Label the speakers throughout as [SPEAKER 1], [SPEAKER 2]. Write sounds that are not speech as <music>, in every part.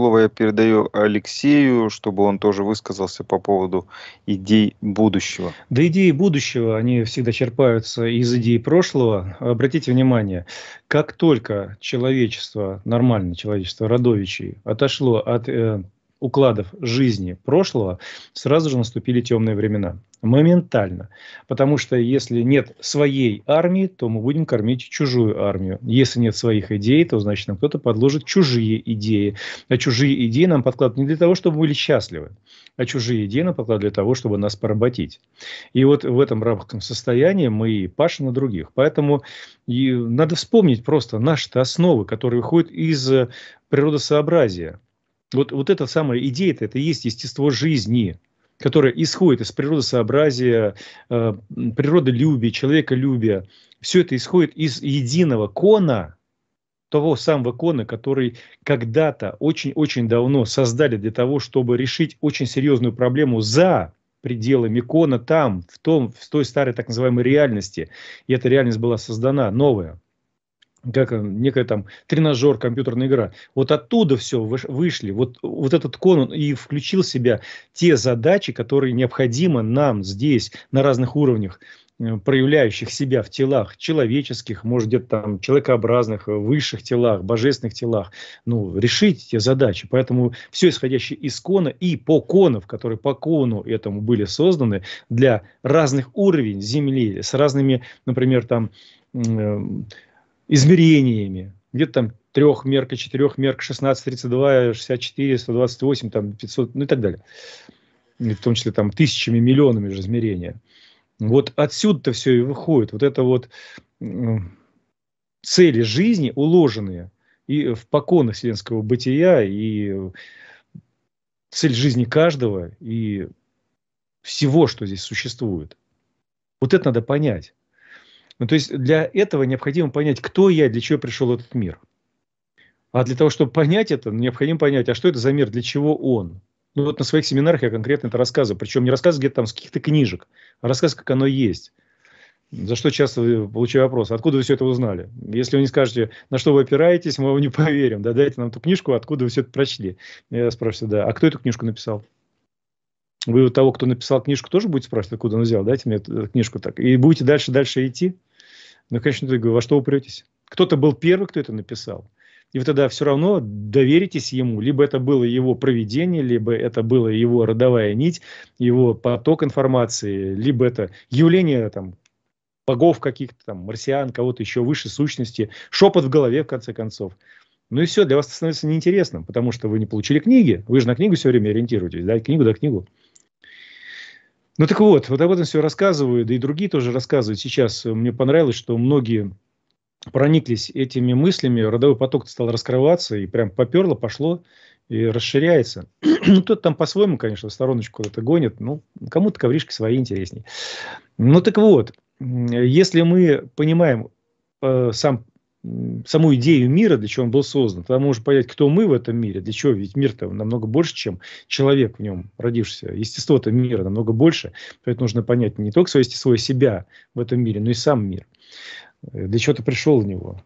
[SPEAKER 1] слово я передаю Алексею, чтобы он тоже высказался по поводу идей будущего. Да идеи будущего, они всегда черпаются из идей прошлого. Обратите внимание, как только человечество, нормальное человечество, родовичей, отошло от э, укладов жизни прошлого, сразу же наступили темные времена. Моментально. Потому что если нет своей армии, то мы будем кормить чужую армию. Если нет своих идей, то значит нам кто-то подложит чужие идеи. А чужие идеи нам подкладывают не для того, чтобы мы были счастливы, а чужие идеи нам подкладывают для того, чтобы нас поработить. И вот в этом рабском состоянии мы и пашем на других. Поэтому и надо вспомнить просто наши основы, которые выходят из природосообразия. Вот, вот эта самая идея, это и есть естество жизни, которое исходит из природосообразия, э, природолюбия, человеколюбия. Все это исходит из единого кона, того самого кона, который когда-то очень-очень давно создали для того, чтобы решить очень серьезную проблему за пределами кона там, в, том, в той старой так называемой реальности. И эта реальность была создана новая как э, некая там тренажер, компьютерная игра. Вот оттуда все вышли. Вот, вот этот кон он и включил в себя те задачи, которые необходимо нам здесь на разных уровнях э, проявляющих себя в телах человеческих, может где-то там человекообразных, э, высших телах, божественных телах, ну, решить те задачи. Поэтому все исходящее из кона и по конов, которые по кону этому были созданы для разных уровней Земли, с разными, например, там, измерениями, где-то там трехмерка, четырехмерка, 16, 32, 64, 128, там 500, ну и так далее. И в том числе там тысячами, миллионами же измерения. Вот отсюда-то все и выходит. Вот это вот цели жизни уложенные и в поконах вселенского бытия, и цель жизни каждого, и всего, что здесь существует. Вот это надо понять. Ну, то есть для этого необходимо понять, кто я, для чего пришел этот мир. А для того, чтобы понять это, необходимо понять, а что это за мир, для чего он. Ну вот на своих семинарах я конкретно это рассказываю. Причем не рассказываю где-то там с каких-то книжек, а рассказ, как оно есть. За что часто получаю вопрос, откуда вы все это узнали? Если вы не скажете, на что вы опираетесь, мы вам не поверим. Да, дайте нам ту книжку, откуда вы все это прочли. Я спрашиваю, да, а кто эту книжку написал? Вы у того, кто написал книжку, тоже будете спрашивать, откуда он взял? Дайте мне эту книжку так. И будете дальше-дальше идти. Ну, конечно, ты во что упретесь? Кто-то был первый, кто это написал. И вы тогда все равно доверитесь ему. Либо это было его проведение, либо это была его родовая нить, его поток информации, либо это явление там, богов каких-то, там, марсиан, кого-то еще выше сущности, шепот в голове, в конце концов. Ну и все, для вас это становится неинтересным, потому что вы не получили книги. Вы же на книгу все время ориентируетесь, да, книгу да книгу. Ну так вот, вот об этом все рассказываю, да и другие тоже рассказывают сейчас. Э, мне понравилось, что многие прониклись этими мыслями, родовой поток стал раскрываться, и прям поперло, пошло и расширяется. <clears throat> ну, кто-то там по-своему, конечно, стороночку это гонит, ну, кому-то ковришки свои интереснее. Ну так вот, если мы понимаем э, сам саму идею мира, для чего он был создан. Тогда можно понять, кто мы в этом мире, для чего. Ведь мир-то намного больше, чем человек в нем родившийся. Естество-то мира намного больше. Поэтому нужно понять не только свое естество себя в этом мире, но и сам мир. Э, для чего ты пришел в него.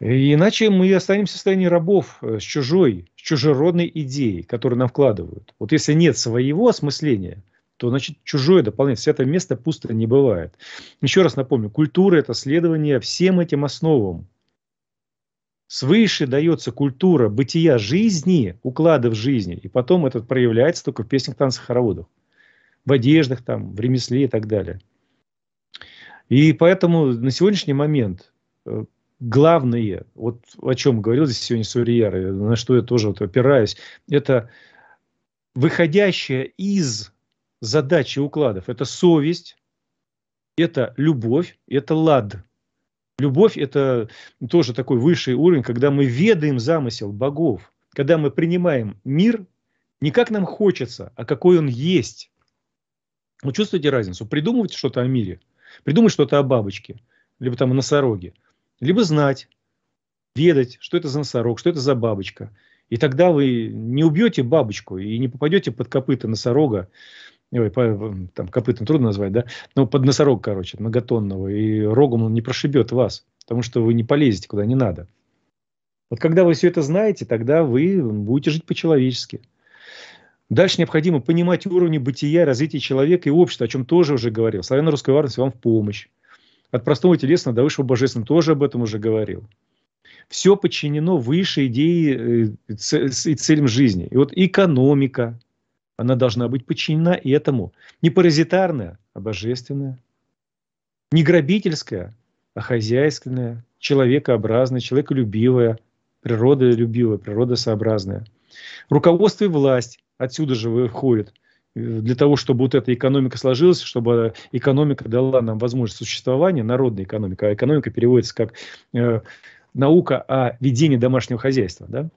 [SPEAKER 1] И э, иначе мы останемся в состоянии рабов э, с чужой, с чужеродной идеей, которую нам вкладывают. Вот если нет своего осмысления – то, значит, чужое дополняется. Это место пусто не бывает. Еще раз напомню, культура – это следование всем этим основам. Свыше дается культура бытия жизни, уклада в жизни, и потом это проявляется только в песнях, танцах, хороводах, в одеждах, там, в ремесле и так далее. И поэтому на сегодняшний момент э, главное, вот о чем говорил здесь сегодня Сурьяр, на что я тоже вот опираюсь, это выходящее из задачи укладов. Это совесть, это любовь, это лад. Любовь – это тоже такой высший уровень, когда мы ведаем замысел богов, когда мы принимаем мир не как нам хочется, а какой он есть. Вы чувствуете разницу? Придумывать что-то о мире, придумать что-то о бабочке, либо там о носороге, либо знать, ведать, что это за носорог, что это за бабочка. И тогда вы не убьете бабочку и не попадете под копыта носорога ой, по, там копытом трудно назвать, да, Ну под носорог, короче, многотонного, и рогом он не прошибет вас, потому что вы не полезете куда не надо. Вот когда вы все это знаете, тогда вы будете жить по-человечески. Дальше необходимо понимать уровни бытия, развития человека и общества, о чем тоже уже говорил. Славяно-русская варность вам в помощь. От простого телесного до высшего божественного тоже об этом уже говорил. Все подчинено высшей идее э, и целям жизни. И вот экономика – она должна быть подчинена этому. Не паразитарная, а божественная. Не грабительская, а хозяйственная, человекообразная, человеколюбивая, природолюбивая, природосообразная. Руководство и власть отсюда же выходит э, для того, чтобы вот эта экономика сложилась, чтобы экономика дала нам возможность существования, народная экономика, а экономика переводится как э, наука о ведении домашнего хозяйства, да?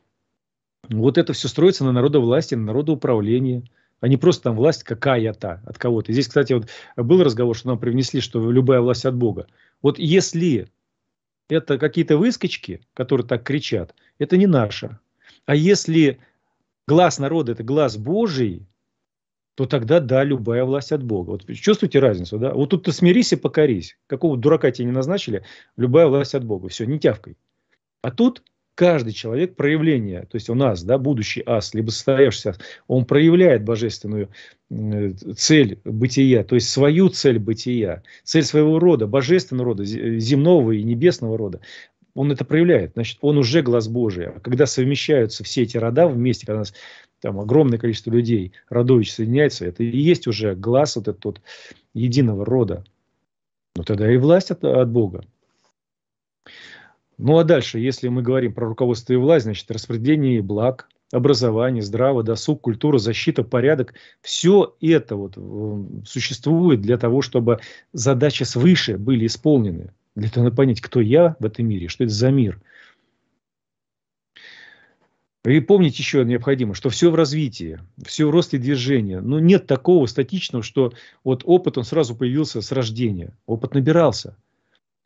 [SPEAKER 1] Вот это все строится на народовластии, на народоуправлении а не просто там власть какая-то от кого-то. Здесь, кстати, вот был разговор, что нам привнесли, что любая власть от Бога. Вот если это какие-то выскочки, которые так кричат, это не наша. А если глаз народа – это глаз Божий, то тогда да, любая власть от Бога. Вот чувствуете разницу, да? Вот тут ты смирись и покорись. Какого дурака тебе не назначили, любая власть от Бога. Все, не тявкой. А тут каждый человек проявление, то есть у нас, да, будущий ас, либо состоявшийся ас, он проявляет божественную э, цель бытия, то есть свою цель бытия, цель своего рода, божественного рода, земного и небесного рода он это проявляет, значит, он уже глаз Божий. А когда совмещаются все эти рода вместе, когда у нас там огромное количество людей, родович соединяется, это и есть уже глаз вот этот вот единого рода. Ну тогда и власть от, от Бога. Ну а дальше, если мы говорим про руководство и власть, значит, распределение благ, образование, здраво, досуг, культура, защита, порядок. Все это вот существует для того, чтобы задачи свыше были исполнены. Для того, чтобы понять, кто я в этом мире, что это за мир. И помнить еще необходимо, что все в развитии, все в росте движения. Но ну, нет такого статичного, что вот опыт, он сразу появился с рождения. Опыт набирался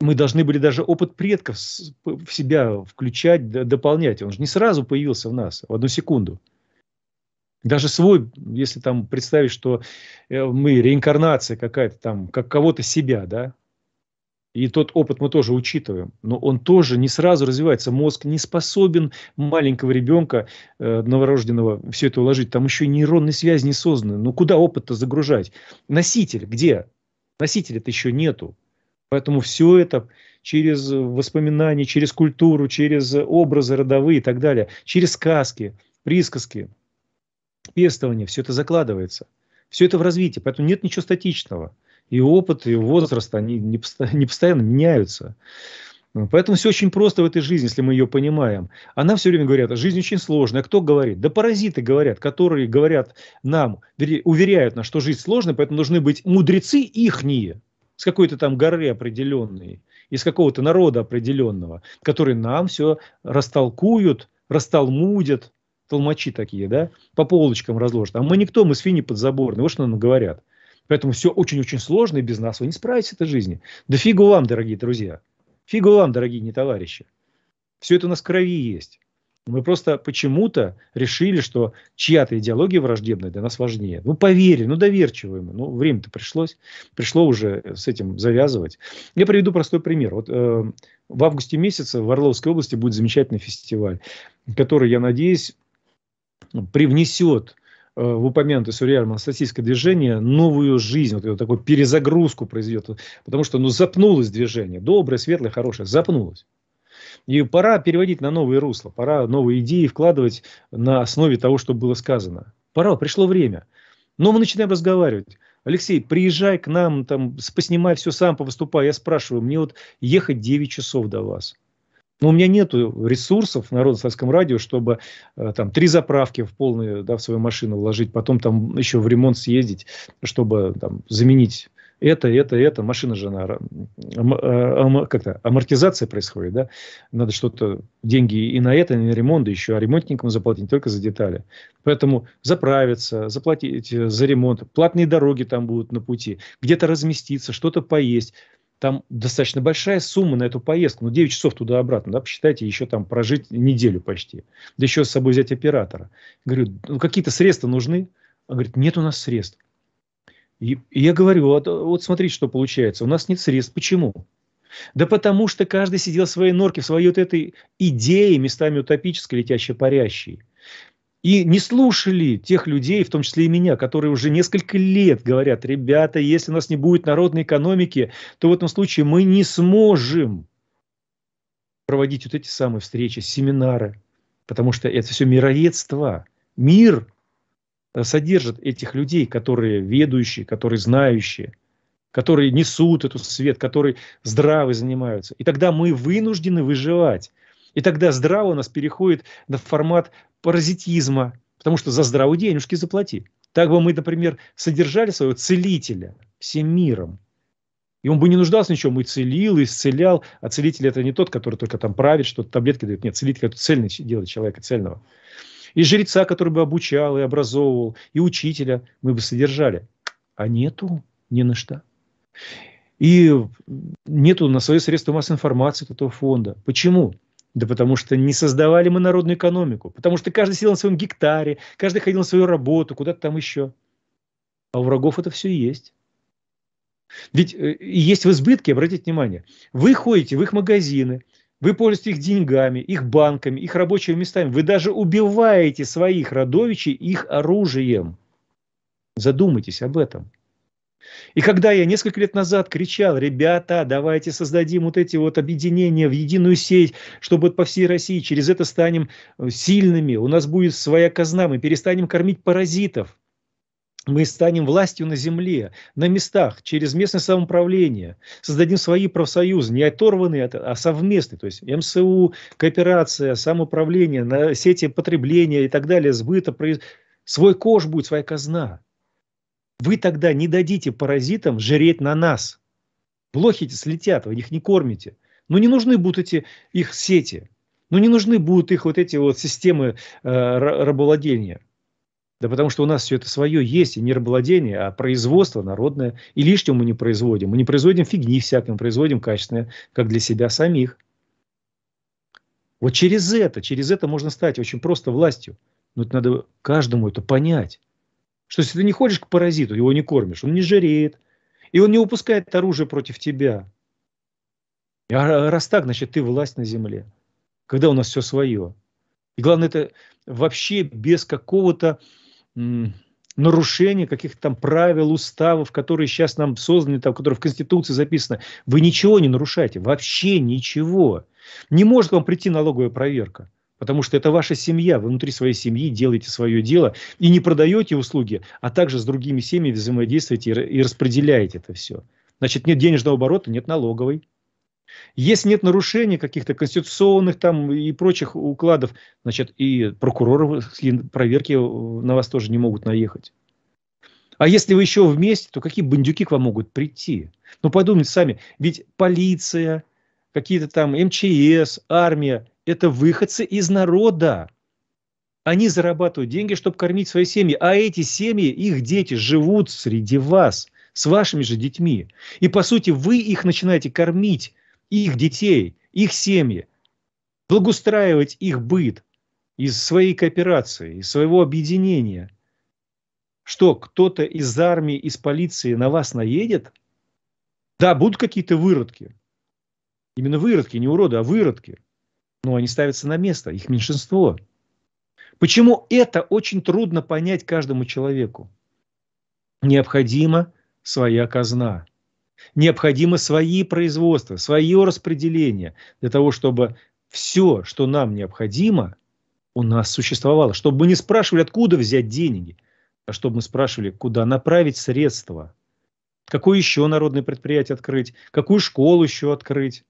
[SPEAKER 1] мы должны были даже опыт предков в себя включать, дополнять. Он же не сразу появился в нас, в одну секунду. Даже свой, если там представить, что э, мы реинкарнация какая-то там, как кого-то себя, да, и тот опыт мы тоже учитываем, но он тоже не сразу развивается. Мозг не способен маленького ребенка, э, новорожденного, все это уложить. Там еще и нейронные связи не созданы. Ну, куда опыт-то загружать? Носитель где? Носителя-то еще нету. Поэтому все это через воспоминания, через культуру, через образы родовые и так далее, через сказки, присказки, пестование, все это закладывается. Все это в развитии, поэтому нет ничего статичного. И опыт, и возраст, они не, постоянно меняются. Поэтому все очень просто в этой жизни, если мы ее понимаем. Она все время говорят, жизнь очень сложная. Кто говорит? Да паразиты говорят, которые говорят нам, уверяют нас, что жизнь сложная, поэтому должны быть мудрецы ихние с какой-то там горы определенной, из какого-то народа определенного, который нам все растолкуют, растолмудят, толмачи такие, да, по полочкам разложат. А мы никто, мы свиньи подзаборные, вот что нам говорят. Поэтому все очень-очень сложно, и без нас вы не справитесь с этой жизнью. Да фигу вам, дорогие друзья. Фигу вам, дорогие не товарищи. Все это у нас в крови есть. Мы просто почему-то решили, что чья-то идеология враждебная для нас важнее. Ну, поверили, ну, доверчивые мы. Ну, время-то пришлось, пришло уже э, с этим завязывать. Я приведу простой пример. Вот э, в августе месяце в Орловской области будет замечательный фестиваль, который, я надеюсь, ну, привнесет э, в упомянутое сюрреально анастасийское движение новую жизнь, вот такую перезагрузку произведет. Потому что ну, запнулось движение, доброе, светлое, хорошее, запнулось. И пора переводить на новые русла, пора новые идеи вкладывать на основе того, что было сказано. Пора, пришло время. Но мы начинаем разговаривать. Алексей, приезжай к нам, там, поснимай все сам, повыступай. Я спрашиваю, мне вот ехать 9 часов до вас. Но у меня нет ресурсов на Родосовском радио, чтобы э, там три заправки в полную да, в свою машину вложить, потом там еще в ремонт съездить, чтобы там, заменить это, это, это, машина же, она, а, как-то амортизация происходит, да, надо что-то, деньги и на это, и на ремонт, и еще а ремонтникам заплатить, не только за детали. Поэтому заправиться, заплатить э, за ремонт, платные дороги там будут на пути, где-то разместиться, что-то поесть, там достаточно большая сумма на эту поездку, ну, 9 часов туда-обратно, да, посчитайте, еще там прожить неделю почти, да еще с собой взять оператора. Говорю, ну, какие-то средства нужны? Он говорит, нет у нас средств. И я говорю, вот, вот смотрите, что получается. У нас нет средств. Почему? Да потому что каждый сидел в своей норке, в своей вот этой идее, местами утопической, летящей, парящей. И не слушали тех людей, в том числе и меня, которые уже несколько лет говорят, ребята, если у нас не будет народной экономики, то в этом случае мы не сможем проводить вот эти самые встречи, семинары, потому что это все мироедство. Мир Э, содержит этих людей, которые ведущие, которые знающие, которые несут этот свет, которые здравы занимаются. И тогда мы вынуждены выживать. И тогда здраво у нас переходит на формат паразитизма, потому что за здравую денежки заплати. Так бы мы, например, содержали своего целителя всем миром. И он бы не нуждался ничем, и целил, и исцелял. А целитель это не тот, который только там правит, что-то таблетки дает. Нет, целитель это цельный делает человека, цельного и жреца, который бы обучал и образовывал, и учителя мы бы содержали. А нету ни на что. И нету на свои средства массовой информации этого фонда. Почему? Да потому что не создавали мы народную экономику. Потому что каждый сидел на своем гектаре, каждый ходил на свою работу, куда-то там еще. А у врагов это все есть. Ведь э, есть в избытке, обратите внимание, вы ходите в их магазины, вы пользуетесь их деньгами, их банками, их рабочими местами. Вы даже убиваете своих родовичей их оружием. Задумайтесь об этом. И когда я несколько лет назад кричал, ребята, давайте создадим вот эти вот объединения в единую сеть, чтобы по всей России через это станем э, сильными, у нас будет своя казна, мы перестанем кормить паразитов мы станем властью на земле, на местах, через местное самоуправление, создадим свои профсоюзы, не оторванные, от, а совместные, то есть МСУ, кооперация, самоуправление, на сети потребления и так далее, сбыта, свой кож будет, своя казна. Вы тогда не дадите паразитам жреть на нас. Блохи слетят, вы их не кормите. Но ну, не нужны будут эти их сети. Но ну, не нужны будут их вот эти вот системы э, рабовладения. Да потому что у нас все это свое есть, и не рабовладение, а производство народное. И лишнего мы не производим. Мы не производим фигни всякой, мы производим качественное, как для себя самих. Вот через это, через это можно стать очень просто властью. Но это надо каждому это понять. Что если ты не ходишь к паразиту, его не кормишь, он не жиреет, и он не упускает оружие против тебя. А раз так, значит, ты власть на земле. Когда у нас все свое. И главное, это вообще без какого-то нарушение каких-то там правил, уставов, которые сейчас нам созданы, там, которые в Конституции записаны. Вы ничего не нарушаете, вообще ничего. Не может вам прийти налоговая проверка, потому что это ваша семья, вы внутри своей семьи делаете свое дело и не продаете услуги, а также с другими семьями взаимодействуете и распределяете это все. Значит, нет денежного оборота, нет налоговой. Если нет нарушений каких-то конституционных там и прочих укладов, значит, и прокуроры проверки э, на вас тоже не могут наехать. А если вы еще вместе, то какие бандюки к вам могут прийти? Ну, подумайте сами, ведь полиция, какие-то там МЧС, армия – это выходцы из народа. Они зарабатывают деньги, чтобы кормить свои семьи. А эти семьи, их дети живут среди вас, с вашими же детьми. И, по сути, вы их начинаете кормить их детей, их семьи, благоустраивать их быт из своей кооперации, из своего объединения. Что, кто-то из армии, из полиции на вас наедет? Да, будут какие-то выродки. Именно выродки, не уроды, а выродки. Но они ставятся на место, их меньшинство. Почему это очень трудно понять каждому человеку? Необходима своя казна. Необходимо свои производства, свое распределение для того, чтобы все, что нам необходимо, у нас существовало. Чтобы мы не спрашивали, откуда взять деньги, а чтобы мы спрашивали, куда направить средства. Какое еще народное предприятие открыть, какую школу еще открыть.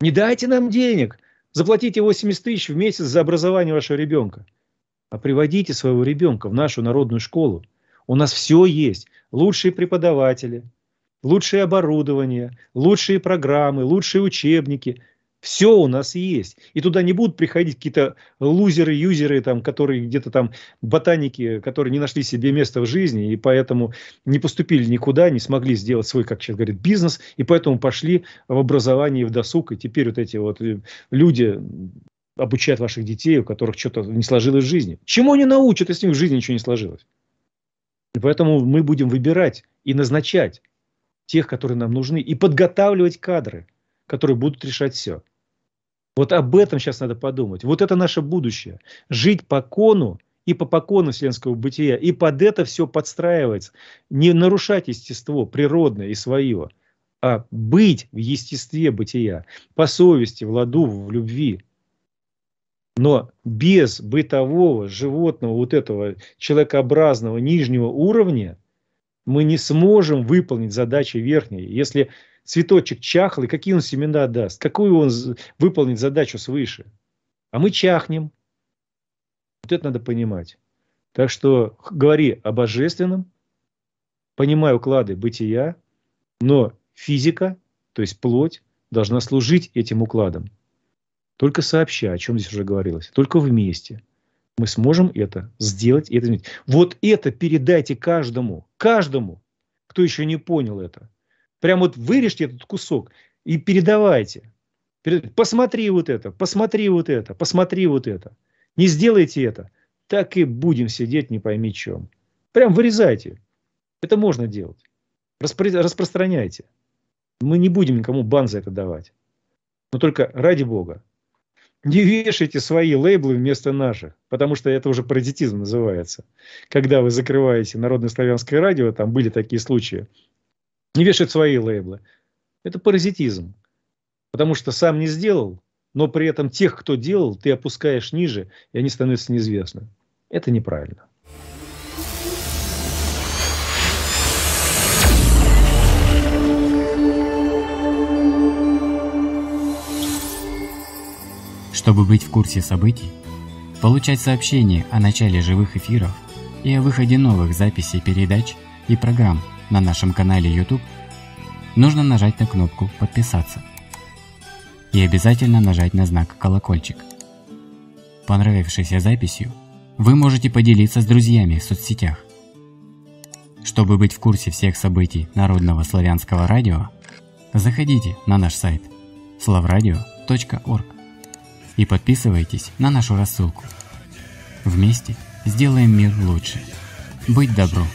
[SPEAKER 1] Не дайте нам денег, заплатите 80 тысяч в месяц за образование вашего ребенка. А приводите своего ребенка в нашу народную школу. У нас все есть. Лучшие преподаватели – лучшее оборудование, лучшие программы, лучшие учебники. Все у нас есть. И туда не будут приходить какие-то лузеры, юзеры, там, которые где-то там ботаники, которые не нашли себе места в жизни, и поэтому не поступили никуда, не смогли сделать свой, как сейчас говорит бизнес, и поэтому пошли в образование и в досуг. И теперь вот эти вот э, люди обучают ваших детей, у которых что-то не сложилось в жизни. Чему они научат, если у них в жизни ничего не сложилось? И поэтому мы будем выбирать и назначать тех, которые нам нужны, и подготавливать кадры, которые будут решать все. Вот об этом сейчас надо подумать. Вот это наше будущее. Жить по кону и по покону вселенского бытия. И под это все подстраивается. Не нарушать естество природное и свое, а быть в естестве бытия, по совести, в ладу, в любви. Но без бытового, животного, вот этого человекообразного нижнего уровня – мы не сможем выполнить задачи верхние. Если цветочек чахлый, какие он семена даст? Какую он выполнит задачу свыше? А мы чахнем. Вот это надо понимать. Так что говори о божественном, понимай уклады бытия, но физика, то есть плоть, должна служить этим укладам. Только сообща, о чем здесь уже говорилось, только вместе мы сможем это сделать. Это. Вот это передайте каждому каждому, кто еще не понял это. Прям вот вырежьте этот кусок и передавайте. Посмотри вот это, посмотри вот это, посмотри вот это. Не сделайте это, так и будем сидеть не пойми чем. Прям вырезайте. Это можно делать. Распро- распространяйте. Мы не будем никому бан за это давать. Но только ради Бога, не вешайте свои лейблы вместо наших, потому что это уже паразитизм называется. Когда вы закрываете Народное славянское радио, там были такие случаи, не вешать свои лейблы. Это паразитизм. Потому что сам не сделал, но при этом тех, кто делал, ты опускаешь ниже, и они становятся неизвестны. Это неправильно. Чтобы быть в курсе событий, получать сообщения о начале живых эфиров и о выходе новых записей передач и программ на нашем канале YouTube, нужно нажать на кнопку «Подписаться» и обязательно нажать на знак «Колокольчик». Понравившейся записью вы можете поделиться с друзьями в соцсетях. Чтобы быть в курсе всех событий Народного славянского радио, заходите на наш сайт slavradio.org и подписывайтесь на нашу рассылку. Вместе сделаем мир лучше. Быть добро!